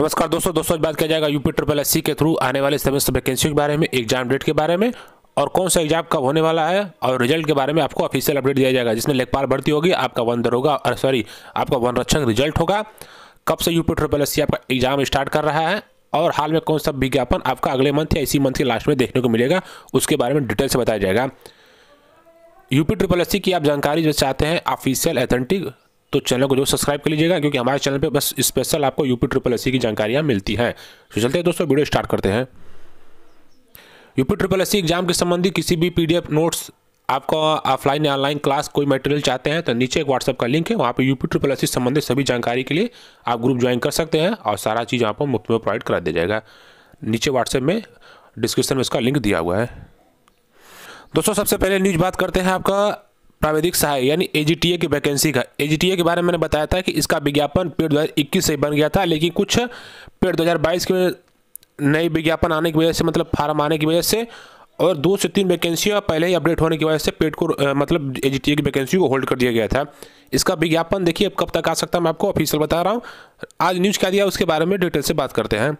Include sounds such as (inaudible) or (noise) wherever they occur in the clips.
नमस्कार दोस्तों दोस्तों आज बात किया जाएगा यूपी ट्रिपल एस के थ्रू आने वाले सेमेस्टर वैकेंसी के बारे में एग्जाम डेट के बारे में और कौन सा एग्जाम कब होने वाला है और रिजल्ट के बारे में आपको ऑफिशियल अपडेट दिया जाएगा जिसमें लेखपाल भर्ती होगी आपका वन दर होगा और सॉरी आपका वन रक्षक रिजल्ट होगा कब से यूपी ट्रिपल एस आपका एग्जाम स्टार्ट कर रहा है और हाल में कौन सा विज्ञापन आपका अगले मंथ या इसी मंथ के लास्ट में देखने को मिलेगा उसके बारे में डिटेल से बताया जाएगा यूपी ट्रिपल एस की आप जानकारी जो चाहते हैं ऑफिशियल एथेंटिक तो चैनल को जो सब्सक्राइब कर लीजिएगा क्योंकि हमारे चैनल पे बस स्पेशल आपको यूपी ट्रिपल एस की जानकारियाँ मिलती हैं तो चलते हैं दोस्तों वीडियो स्टार्ट करते हैं यूपी ट्रिपल एस एग्जाम के संबंधी किसी भी पीडीएफ नोट्स आपका ऑफलाइन या ऑनलाइन क्लास कोई मटेरियल चाहते हैं तो नीचे एक व्हाट्सअप का लिंक है वहाँ पर यूपी ट्रिपल एस संबंधित सभी जानकारी के लिए आप ग्रुप ज्वाइन कर सकते हैं और सारा चीज़ यहाँ पर मुफ्त में प्रोवाइड करा दिया जाएगा नीचे व्हाट्सएप में डिस्क्रिप्शन में इसका लिंक दिया हुआ है दोस्तों सबसे पहले न्यूज़ बात करते हैं आपका प्राविधिक सहाय यानी एजीटीए की वैकेंसी का एजीटीए के बारे में मैंने बताया था कि इसका विज्ञापन पेड़ इक्कीस से बन गया था लेकिन कुछ पेड़ 2022 के नए विज्ञापन आने की वजह से मतलब फार्म आने की वजह से और दो से तीन वैकेंसियाँ पहले ही अपडेट होने की वजह से पेड को मतलब ए की वैकेंसी को होल्ड कर दिया गया था इसका विज्ञापन देखिए अब कब तक आ सकता है मैं आपको ऑफिशियल बता रहा हूँ आज न्यूज़ क्या दिया उसके बारे में डिटेल से बात करते हैं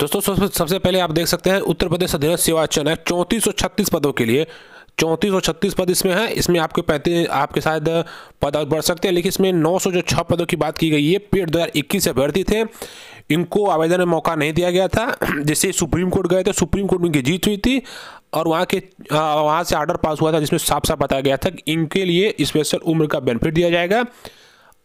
दोस्तों सबसे पहले आप देख सकते हैं उत्तर प्रदेश अधीनस्थ सेवा चयन है चौंतीस पदों के लिए चौंतीस और छत्तीस पद इसमें है इसमें आपके पैंतीस आपके शायद पद और बढ़ सकते हैं लेकिन इसमें नौ सौ जो छः पदों की बात की गई है पेड दो हज़ार इक्कीस से अभ्यर्थी थे इनको आवेदन में मौका नहीं दिया गया था (clears throat) जैसे सुप्रीम कोर्ट गए थे सुप्रीम कोर्ट में इनकी जीत हुई थी और वहाँ के वहाँ से आर्डर पास हुआ था जिसमें साफ साफ बताया गया था कि इनके लिए स्पेशल उम्र का बेनिफिट दिया जाएगा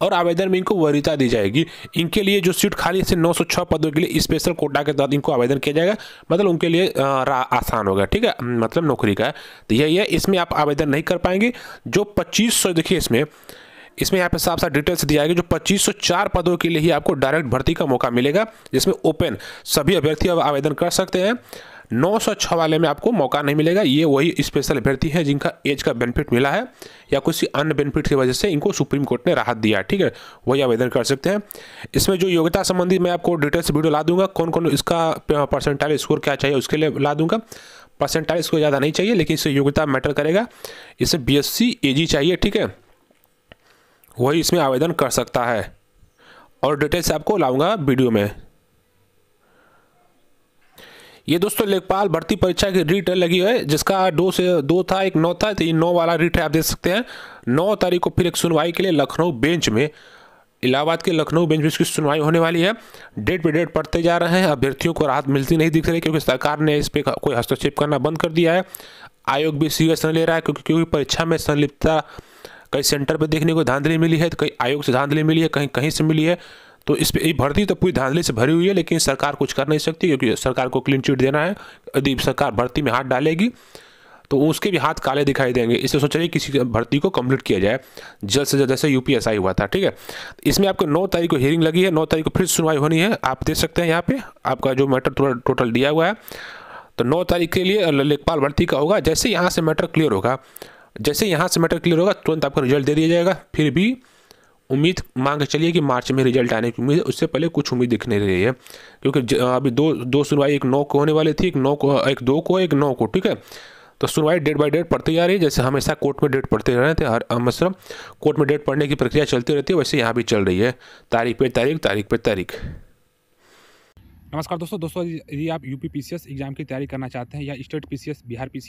और आवेदन में इनको वरीयता दी जाएगी इनके लिए जो सीट खाली से नौ पदों के लिए स्पेशल कोटा के तहत इनको आवेदन किया जाएगा मतलब उनके लिए आसान होगा ठीक है मतलब नौकरी का तो यही है इसमें आप आवेदन नहीं कर पाएंगे जो पच्चीस देखिए इसमें इसमें यहाँ पे साफ साफ डिटेल्स दिया जाएगी जो 2504 पदों के लिए ही आपको डायरेक्ट भर्ती का मौका मिलेगा जिसमें ओपन सभी अभ्यर्थी अब आवेदन कर सकते हैं नौ सौ छः वाले में आपको मौका नहीं मिलेगा ये वही स्पेशल अभ्यर्थी है जिनका एज का बेनिफिट मिला है या किसी अन्य बेनिफिट की वजह से इनको सुप्रीम कोर्ट ने राहत दिया है ठीक है वही आवेदन कर सकते हैं इसमें जो योग्यता संबंधी मैं आपको डिटेल्स वीडियो ला दूंगा कौन कौन इसका परसेंटाइल स्कोर क्या चाहिए उसके लिए ला दूंगा परसेंटाइल स्कोर ज़्यादा नहीं चाहिए लेकिन इससे योग्यता मैटर करेगा इसे बी एस चाहिए ठीक है वही इसमें आवेदन कर सकता है और डिटेल्स आपको लाऊंगा वीडियो में ये दोस्तों लेखपाल भर्ती परीक्षा की रीट लगी है जिसका दो से दो था एक नौ था तो ये नौ वाला रीट है आप देख सकते हैं नौ तारीख को फिर एक सुनवाई के लिए लखनऊ बेंच में इलाहाबाद के लखनऊ बेंच में इसकी सुनवाई होने वाली है डेट पे डेट पढ़ते जा रहे हैं अभ्यर्थियों को राहत मिलती नहीं दिख रही क्योंकि सरकार ने इस पर कोई हस्तक्षेप करना बंद कर दिया है आयोग भी सीरियस नहीं ले रहा है क्योंकि क्योंकि परीक्षा में संलिप्तता कई सेंटर पर देखने को धांधली मिली है तो कहीं आयोग से धांधली मिली है कहीं कहीं से मिली है तो इस पर भर्ती तो पूरी धांधली से भरी हुई है लेकिन सरकार कुछ कर नहीं सकती क्योंकि सरकार को क्लीन चिट देना है यदि सरकार भर्ती में हाथ डालेगी तो उसके भी हाथ काले दिखाई देंगे इसलिए सोच रहे किसी भर्ती को कंप्लीट किया जाए जल्द से जल्द जैसे यू हुआ था ठीक है इसमें आपको नौ तारीख को हियरिंग लगी है नौ तारीख को फिर सुनवाई होनी है आप देख सकते हैं यहाँ पर आपका जो मैटर टोटल टोटल दिया हुआ है तो नौ तारीख के लिए लेखपाल भर्ती का होगा जैसे यहाँ से मैटर क्लियर होगा जैसे यहाँ से मैटर क्लियर होगा तुरंत आपका रिजल्ट दे दिया जाएगा फिर भी उम्मीद मान के चलिए कि मार्च में रिजल्ट आने की उम्मीद है उससे पहले कुछ उम्मीद दिख नहीं रही है क्योंकि अभी दो दो सुनवाई एक नौ को होने वाली थी एक नौ को एक दो को एक नौ को ठीक है तो सुनवाई डेट बाय डेट पड़ती जा रही है जैसे हमेशा कोर्ट में डेट पड़ते रहे थे हर मतलब कोर्ट में डेट पढ़ने की प्रक्रिया चलती रहती है वैसे यहाँ भी चल रही है तारीख पे तारीख तारीख पे तारीख नमस्कार दोस्तों दोस्तों यदि आप यू पी एग्ज़ाम की तैयारी करना चाहते हैं या स्टेट पी बिहार पी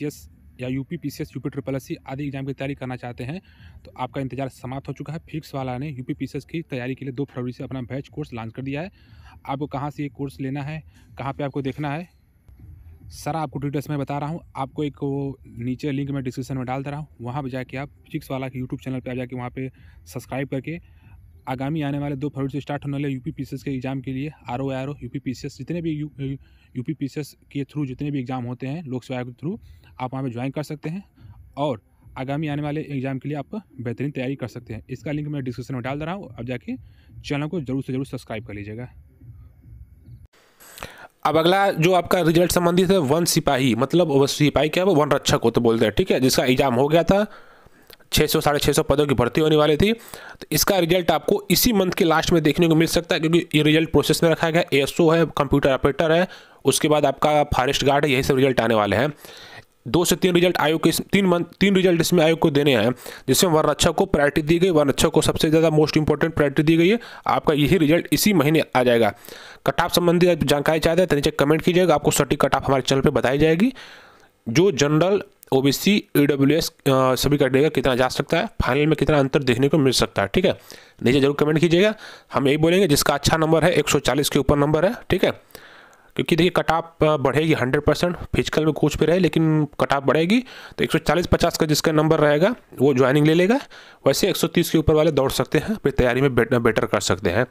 या UP PCS UP triple S आदि एग्जाम की तैयारी करना चाहते हैं तो आपका इंतजार समाप्त हो चुका है फिक्स वाला ने यूपी पीसीएस की तैयारी के लिए दो फरवरी से अपना बैच कोर्स लॉन्च कर दिया है आपको कहाँ से ये कोर्स लेना है कहाँ पर आपको देखना है सारा आपको डिटेल्स में बता रहा हूँ आपको एक वो नीचे लिंक में डिस्क्रिप्शन में डाल दे रहा हूँ वहाँ पर जाके आप फिक्स वाला के यूट्यूब चैनल पर आ जाके वहाँ पर सब्सक्राइब करके आगामी आने वाले दो फरवरी से स्टार्ट होने वाले यूपी पीसीएस के एग्ज़ाम के लिए R O R O UP PCS जितने भी यू यूपी पीसीएस के थ्रू जितने भी एग्ज़ाम होते हैं लोक सेवा के थ्रू आप वहाँ पर ज्वाइन कर सकते हैं और आगामी आने वाले एग्ज़ाम के लिए आप बेहतरीन तैयारी कर सकते हैं इसका लिंक मैं डिस्क्रिप्शन में डाल दे रहा हूँ अब जाके चैनल को जरूर से जरूर सब्सक्राइब कर लीजिएगा अब अगला जो आपका रिजल्ट संबंधित है वन सिपाही मतलब सिपाही क्या वन रक्षक होते तो बोलते हैं ठीक है जिसका एग्ज़ाम हो गया था छः सौ साढ़े छः सौ पदों की भर्ती होने वाली थी तो इसका रिजल्ट आपको इसी मंथ के लास्ट में देखने को मिल सकता है क्योंकि ये रिजल्ट प्रोसेस में रखा गया ए है कंप्यूटर ऑपरेटर है उसके बाद आपका फॉरेस्ट गार्ड है यही सब रिजल्ट आने वाले हैं दो से तीन रिजल्ट आयोग के तीन मंथ तीन रिजल्ट इसमें आयोग को देने हैं जिसमें वन रक्षा को प्रायोरिटी दी गई वन रक्षक को सबसे ज़्यादा मोस्ट इंपॉर्टेंट प्रायोरिटी दी गई है आपका यही रिजल्ट इसी महीने आ जाएगा कट ऑफ संबंधी जानकारी चाहते हैं तो नीचे कमेंट कीजिएगा आपको सटीक कट ऑफ हमारे चैनल पर बताई जाएगी जो जनरल ओबीसी ईडब्ल्यूएस सभी कैटेगरी का कितना जा सकता है फाइनल में कितना अंतर देखने को मिल सकता है ठीक है नीचे जरूर कमेंट कीजिएगा हम यही बोलेंगे जिसका अच्छा नंबर है 140 के ऊपर नंबर है ठीक है क्योंकि देखिए कट ऑफ बढ़ेगी 100 परसेंट फिजिकल में कुछ भी रहे लेकिन कट ऑफ बढ़ेगी तो 140-50 का जिसका नंबर रहेगा वो ज्वाइनिंग ले लेगा वैसे 130 के ऊपर वाले दौड़ सकते हैं फिर तैयारी में बेटर कर सकते हैं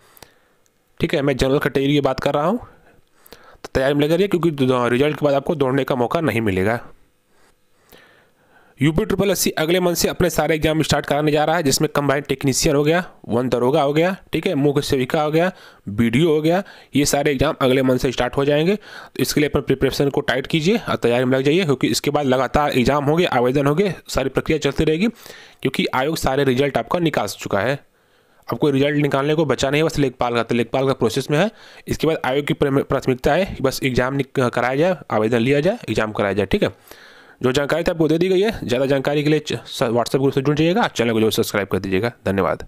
ठीक है मैं जनरल कैटेगरी की बात कर रहा हूँ तो तैयारी में लगे रहिए क्योंकि रिजल्ट के बाद आपको दौड़ने का मौका नहीं मिलेगा यूपी ट्रिपल एस अगले मंथ से अपने सारे एग्जाम स्टार्ट कराने जा रहा है जिसमें कंबाइंड टेक्नीशियन हो गया वन दरोगा हो गया ठीक है मुख्य सेविका हो गया बी हो गया ये सारे एग्जाम अगले मंथ से स्टार्ट हो जाएंगे तो इसके लिए अपने प्रिपरेशन को टाइट कीजिए और तैयारी में लग जाइए क्योंकि इसके बाद लगातार एग्जाम होंगे आवेदन होंगे सारी प्रक्रिया चलती रहेगी क्योंकि आयोग सारे रिजल्ट आपका निकाल चुका है अब कोई रिजल्ट निकालने को बचा नहीं है बस लेखपाल का तो लेखपाल का प्रोसेस में है इसके बाद आयोग की प्राथमिकता है बस एग्जाम कराया जाए आवेदन लिया जाए एग्जाम कराया जाए ठीक है जो जानकारी थी आपको दे दी गई है ज़्यादा जानकारी के लिए व्हाट्सएप ग्रुप से जुड़ जाइएगा चैनल को जो सब्सक्राइब कर दीजिएगा धन्यवाद